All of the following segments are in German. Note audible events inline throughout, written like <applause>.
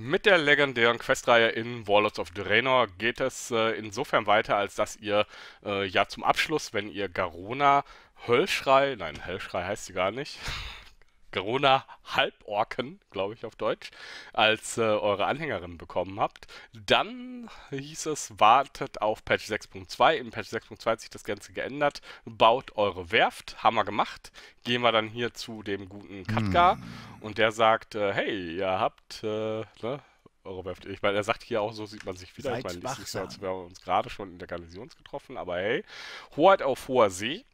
Mit der legendären Questreihe in Warlords of Draenor geht es äh, insofern weiter, als dass ihr äh, ja zum Abschluss, wenn ihr Garona Höllschrei, nein, Höllschrei heißt sie gar nicht, <laughs> Garona Halborken, glaube ich auf Deutsch, als äh, eure Anhängerin bekommen habt. Dann hieß es, wartet auf Patch 6.2. In Patch 6.2 hat sich das Ganze geändert. Baut eure Werft, haben wir gemacht. Gehen wir dann hier zu dem guten Katka hm. und der sagt, äh, hey, ihr habt, äh, ne, eure Werft. Ich meine, er sagt hier auch, so sieht man sich wieder. Seid ich meine, es ist als wären wir uns gerade schon in der Garnisons getroffen, aber hey, Hoheit auf hoher See.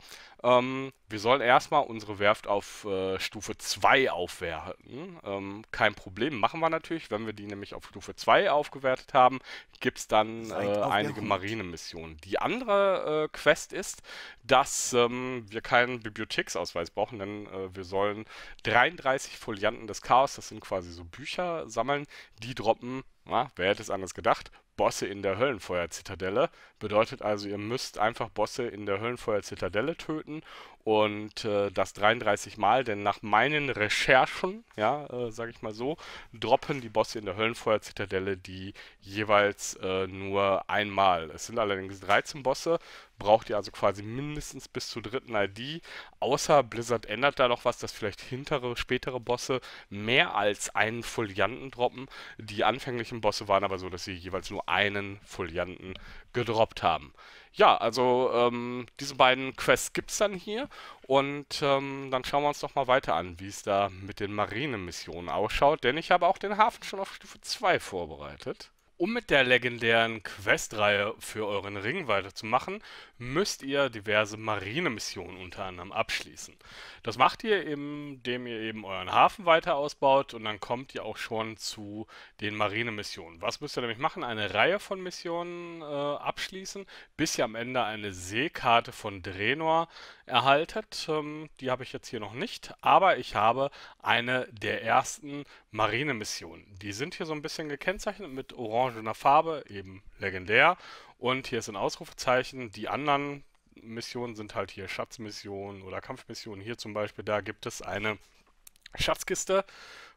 Ähm, wir sollen erstmal unsere Werft auf äh, Stufe 2 aufwerten. Ähm, kein Problem, machen wir natürlich. Wenn wir die nämlich auf Stufe 2 aufgewertet haben, gibt es dann äh, einige Marinemissionen. Die andere äh, Quest ist, dass ähm, wir keinen Bibliotheksausweis brauchen, denn äh, wir sollen 33 Folianten des Chaos, das sind quasi so Bücher, sammeln. Die droppen na, wer hätte es anders gedacht? Bosse in der Höllenfeuerzitadelle bedeutet also, ihr müsst einfach Bosse in der Höllenfeuerzitadelle töten und äh, das 33 Mal, denn nach meinen Recherchen, ja, äh, sage ich mal so, droppen die Bosse in der Höllenfeuer-Zitadelle die jeweils äh, nur einmal. Es sind allerdings 13 Bosse, braucht ihr also quasi mindestens bis zur dritten ID. Außer Blizzard ändert da noch was, dass vielleicht hintere, spätere Bosse mehr als einen Folianten droppen. Die anfänglichen Bosse waren aber so, dass sie jeweils nur einen Folianten gedroppt haben ja, also ähm, diese beiden Quests gibt es dann hier. Und ähm, dann schauen wir uns doch mal weiter an, wie es da mit den Marinemissionen ausschaut. Denn ich habe auch den Hafen schon auf Stufe 2 vorbereitet. Um mit der legendären Questreihe für euren Ring weiterzumachen, müsst ihr diverse Marinemissionen unter anderem abschließen. Das macht ihr, eben, indem ihr eben euren Hafen weiter ausbaut und dann kommt ihr auch schon zu den Marinemissionen. Was müsst ihr nämlich machen? Eine Reihe von Missionen äh, abschließen, bis ihr am Ende eine Seekarte von Drenor erhaltet. Ähm, die habe ich jetzt hier noch nicht, aber ich habe eine der ersten Marinemissionen. Die sind hier so ein bisschen gekennzeichnet mit orange orangener Farbe, eben legendär. Und hier ist ein Ausrufezeichen. Die anderen Missionen sind halt hier Schatzmissionen oder Kampfmissionen. Hier zum Beispiel, da gibt es eine Schatzkiste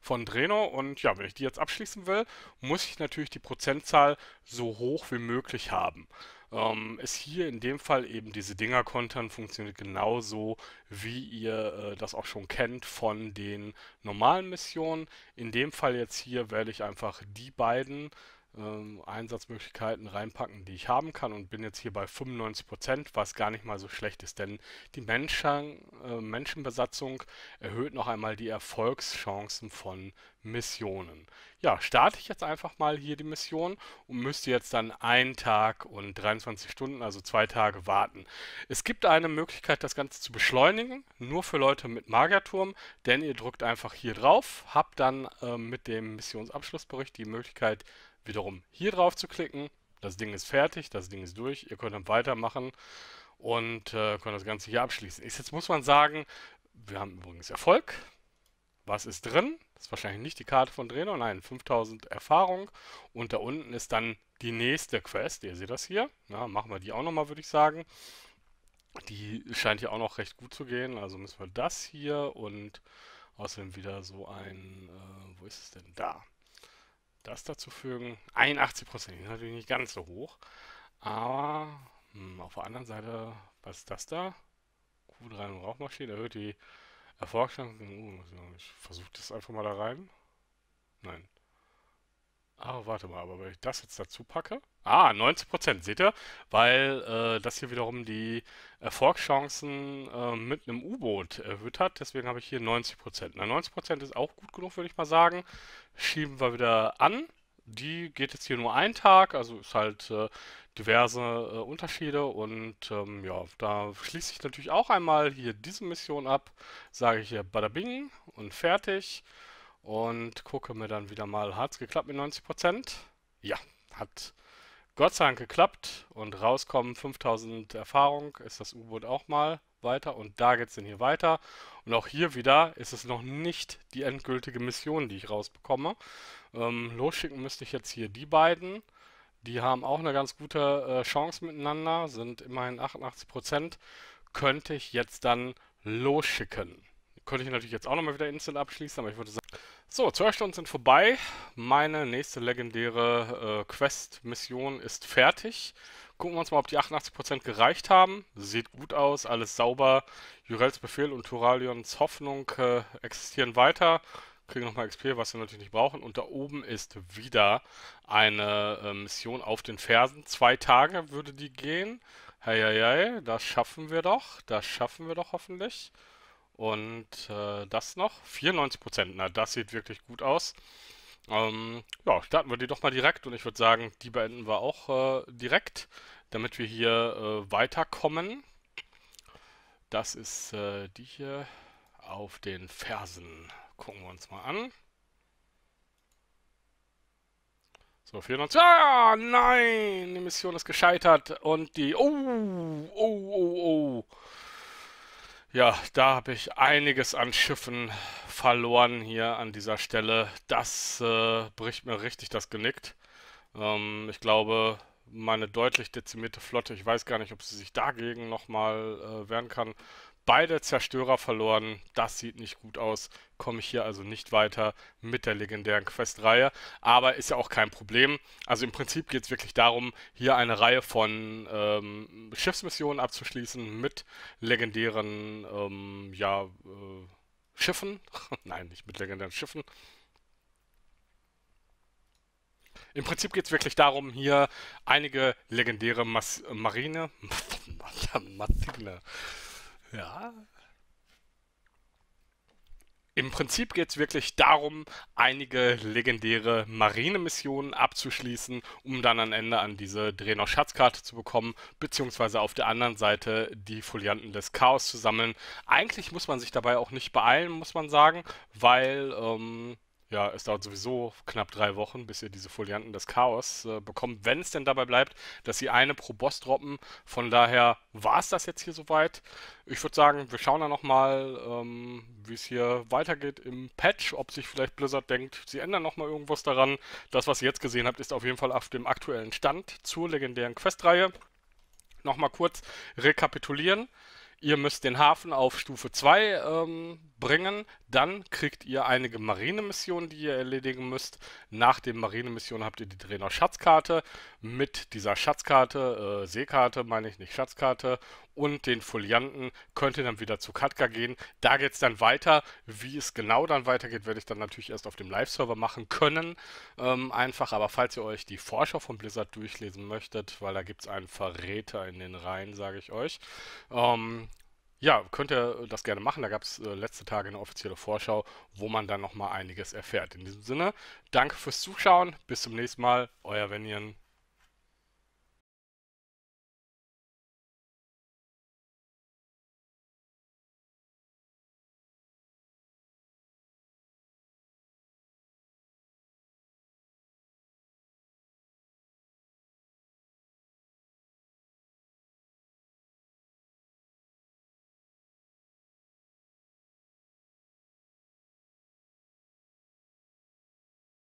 von Dreno und ja, wenn ich die jetzt abschließen will, muss ich natürlich die Prozentzahl so hoch wie möglich haben. Ähm, ist hier in dem Fall eben diese Dinger kontern, funktioniert genauso, wie ihr äh, das auch schon kennt von den normalen Missionen. In dem Fall jetzt hier werde ich einfach die beiden ähm, Einsatzmöglichkeiten reinpacken, die ich haben kann und bin jetzt hier bei 95%, Prozent, was gar nicht mal so schlecht ist, denn die Menschen, äh, Menschenbesatzung erhöht noch einmal die Erfolgschancen von Missionen. Ja, starte ich jetzt einfach mal hier die Mission und müsste jetzt dann einen Tag und 23 Stunden, also zwei Tage warten. Es gibt eine Möglichkeit, das Ganze zu beschleunigen, nur für Leute mit Magerturm, denn ihr drückt einfach hier drauf, habt dann äh, mit dem Missionsabschlussbericht die Möglichkeit, wiederum hier drauf zu klicken. Das Ding ist fertig, das Ding ist durch. Ihr könnt dann weitermachen und äh, könnt das Ganze hier abschließen. Jetzt muss man sagen, wir haben übrigens Erfolg. Was ist drin? Das ist wahrscheinlich nicht die Karte von Dreno, nein, 5000 Erfahrung. Und da unten ist dann die nächste Quest. Ihr seht das hier. Na, machen wir die auch nochmal, würde ich sagen. Die scheint hier auch noch recht gut zu gehen. Also müssen wir das hier und außerdem wieder so ein... Äh, wo ist es denn? Da das dazu fügen. 81 Prozent, natürlich nicht ganz so hoch. Aber mh, hm, auf der anderen Seite, was ist das da? Q3 und Rauchmaschine erhöht die Erfolgschancen. Uh, hm, ich versuche das einfach mal da rein. Nein. Ah, warte mal, aber wenn ich das jetzt dazu packe. Ah, 90 seht ihr? Weil äh, das hier wiederum die Erfolgschancen äh, mit einem U-Boot erhöht hat. Deswegen habe ich hier 90 Na, 90 ist auch gut genug, würde ich mal sagen. Schieben wir wieder an. Die geht jetzt hier nur einen Tag, also ist halt äh, diverse äh, Unterschiede. Und ähm, ja, da schließe ich natürlich auch einmal hier diese Mission ab. Sage ich hier Bada Bing und fertig und gucke mir dann wieder mal, hat es geklappt mit 90%? Ja, hat Gott sei Dank geklappt und rauskommen 5000 Erfahrung ist das U-Boot auch mal weiter und da geht es dann hier weiter. Und auch hier wieder ist es noch nicht die endgültige Mission, die ich rausbekomme. Ähm, losschicken müsste ich jetzt hier die beiden. Die haben auch eine ganz gute äh, Chance miteinander, sind immerhin 88%. Könnte ich jetzt dann losschicken. Könnte ich natürlich jetzt auch nochmal wieder instant abschließen, aber ich würde sagen, so, 12 Stunden sind vorbei. Meine nächste legendäre äh, Quest-Mission ist fertig. Gucken wir uns mal, ob die 88% gereicht haben. Sieht gut aus, alles sauber. Jurels Befehl und Turalions Hoffnung äh, existieren weiter. Kriegen nochmal XP, was wir natürlich nicht brauchen. Und da oben ist wieder eine äh, Mission auf den Fersen. Zwei Tage würde die gehen. Heieiei, das schaffen wir doch. Das schaffen wir doch hoffentlich. Und äh, das noch? 94 Na, das sieht wirklich gut aus. Ähm, ja, starten wir die doch mal direkt und ich würde sagen, die beenden wir auch äh, direkt, damit wir hier äh, weiterkommen. Das ist äh, die hier auf den Fersen. Gucken wir uns mal an. So, 94. Ah, nein! Die Mission ist gescheitert und die... Oh, oh, oh, oh. Ja, da habe ich einiges an Schiffen verloren hier an dieser Stelle. Das äh, bricht mir richtig das Genickt. Ähm, ich glaube, meine deutlich dezimierte Flotte, ich weiß gar nicht, ob sie sich dagegen nochmal äh, wehren kann, beide Zerstörer verloren. Das sieht nicht gut aus. Komme ich hier also nicht weiter mit der legendären Questreihe. Aber ist ja auch kein Problem. Also im Prinzip geht es wirklich darum, hier eine Reihe von ähm, Schiffsmissionen abzuschließen mit legendären ähm, ja, äh, Schiffen. <laughs> Nein, nicht mit legendären Schiffen. Im Prinzip geht es wirklich darum, hier einige legendäre Mas Marine. <laughs> Marine. Ja. Im Prinzip geht es wirklich darum, einige legendäre Marinemissionen abzuschließen, um dann am Ende an diese Drenor-Schatzkarte zu bekommen, beziehungsweise auf der anderen Seite die Folianten des Chaos zu sammeln. Eigentlich muss man sich dabei auch nicht beeilen, muss man sagen, weil ähm, ja, es dauert sowieso knapp drei Wochen, bis ihr diese Folianten des Chaos äh, bekommt, wenn es denn dabei bleibt, dass sie eine pro Boss droppen. Von daher war es das jetzt hier soweit. Ich würde sagen, wir schauen dann nochmal, ähm, wie es hier weitergeht im Patch, ob sich vielleicht Blizzard denkt, sie ändern nochmal irgendwas daran. Das, was ihr jetzt gesehen habt, ist auf jeden Fall auf dem aktuellen Stand zur legendären Questreihe. Nochmal kurz rekapitulieren. Ihr müsst den Hafen auf Stufe 2 ähm, bringen. Dann kriegt ihr einige Marinemissionen, die ihr erledigen müsst. Nach den Marinemissionen habt ihr die Trainer Schatzkarte. Mit dieser Schatzkarte, äh, Seekarte meine ich nicht, Schatzkarte und den Folianten könnt ihr dann wieder zu Katka gehen. Da geht es dann weiter. Wie es genau dann weitergeht, werde ich dann natürlich erst auf dem Live-Server machen können. Ähm, einfach, aber falls ihr euch die Vorschau von Blizzard durchlesen möchtet, weil da gibt es einen Verräter in den Reihen, sage ich euch. Ähm, ja, könnt ihr äh, das gerne machen. Da gab es äh, letzte Tage eine offizielle Vorschau, wo man dann nochmal einiges erfährt. In diesem Sinne, danke fürs Zuschauen. Bis zum nächsten Mal. Euer Venian.